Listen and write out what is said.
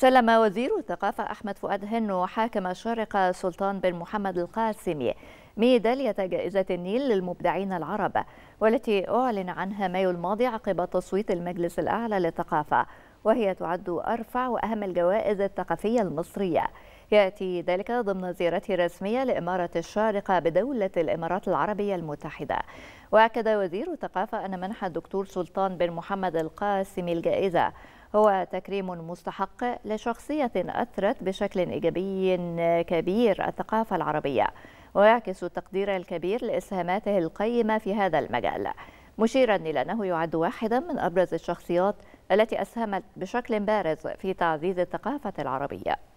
سلم وزير الثقافة أحمد فؤاد هنو حاكم الشارقة سلطان بن محمد القاسمي ميدالية جائزة النيل للمبدعين العرب والتي أعلن عنها مايو الماضي عقب تصويت المجلس الأعلى للثقافة وهي تعد أرفع وأهم الجوائز الثقافية المصرية يأتي ذلك ضمن زيارة رسمية لإمارة الشارقة بدولة الإمارات العربية المتحدة وأكد وزير الثقافة أن منح الدكتور سلطان بن محمد القاسم الجائزة هو تكريم مستحق لشخصية أثرت بشكل إيجابي كبير الثقافة العربية ويعكس التقدير الكبير لإسهاماته القيمة في هذا المجال مشيرا إلى أنه يعد واحدا من أبرز الشخصيات التي أسهمت بشكل بارز في تعزيز الثقافة العربية